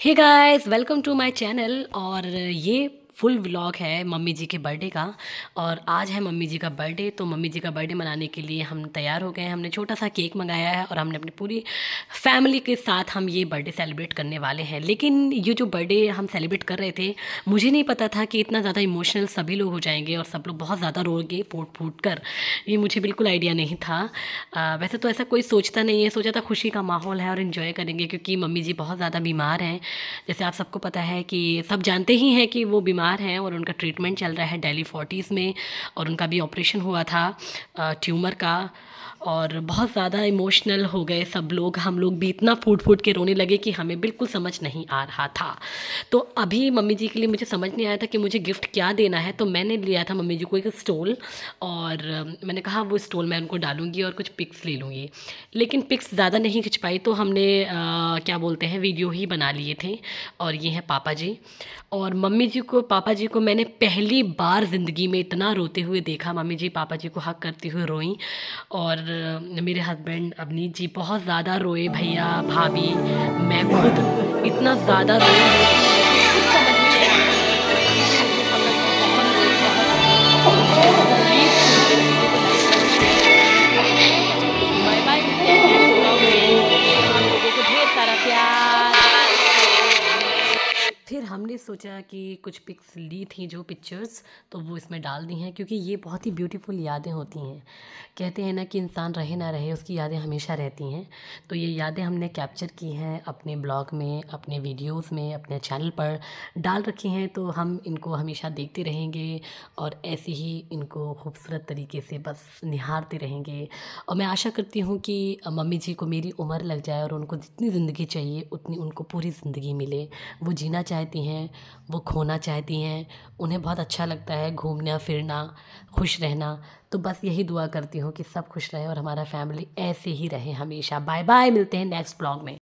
hey guys welcome to my channel और ये full vlog है मम्मी जी के बर्थडे का और आज है मम्मी जी का बर्थडे तो मम्मी जी का बर्थडे मनाने के लिए हम तैयार हो गए हैं हमने छोटा सा केक मंगाया है और हमने अपनी पूरी फैमिली के साथ हम ये बर्थडे सेलिब्रेट करने वाले हैं लेकिन ये जो बर्थडे हम सेलिब्रेट कर रहे थे मुझे नहीं पता था कि इतना ज़्यादा इमोशनल सभी लोग हो जाएंगे और सब लोग बहुत ज़्यादा रोएंगे फूट फूट कर ये मुझे बिल्कुल आइडिया नहीं था वैसे तो ऐसा कोई सोचता नहीं है सोचा था खुशी का माहौल है और इन्जॉय करेंगे क्योंकि मम्मी जी बहुत ज़्यादा बीमार हैं जैसे आप सबको पता है कि सब जानते ही हैं कि वो बीमार बीमार हैं और उनका ट्रीटमेंट चल रहा है डेली फोर्टीज़ में और उनका भी ऑपरेशन हुआ था ट्यूमर का और बहुत ज़्यादा इमोशनल हो गए सब लोग हम लोग भी इतना फूट फूट के रोने लगे कि हमें बिल्कुल समझ नहीं आ रहा था तो अभी मम्मी जी के लिए मुझे समझ नहीं आया था कि मुझे गिफ्ट क्या देना है तो मैंने लिया था मम्मी जी को एक स्टोल और मैंने कहा वो स्टोल मैं उनको डालूँगी और कुछ पिक्स ले लूँगी लेकिन पिक्स ज़्यादा नहीं खिंच पाई तो हमने आ, क्या बोलते हैं वीडियो ही बना लिए थे और ये हैं पापा जी और मम्मी जी को पापा जी को मैंने पहली बार ज़िंदगी में इतना रोते हुए देखा मम्मी जी पापा जी को हक करती हुई रोई और मेरे हस्बैंड अवनीत जी बहुत ज़्यादा रोए भैया भाभी मैं खुद इतना ज़्यादा रोई फिर हमने सोचा कि कुछ पिक्स ली थी जो पिक्चर्स तो वो इसमें डाल दी हैं क्योंकि ये बहुत ही ब्यूटीफुल यादें होती हैं कहते हैं ना कि इंसान रहे ना रहे उसकी यादें हमेशा रहती हैं तो ये यादें हमने कैप्चर की हैं अपने ब्लॉग में अपने वीडियोस में अपने चैनल पर डाल रखी हैं तो हम इनको हमेशा देखते रहेंगे और ऐसे ही इनको खूबसूरत तरीके से बस निहारते रहेंगे और मैं आशा करती हूँ कि मम्मी जी को मेरी उम्र लग जाए और उनको जितनी ज़िंदगी चाहिए उतनी उनको पूरी ज़िंदगी मिले वो जीना चाहिए चाहती हैं वो खोना चाहती हैं उन्हें बहुत अच्छा लगता है घूमना फिरना खुश रहना तो बस यही दुआ करती हूँ कि सब खुश रहें और हमारा फैमिली ऐसे ही रहे हमेशा बाय बाय मिलते हैं नेक्स्ट ब्लॉग में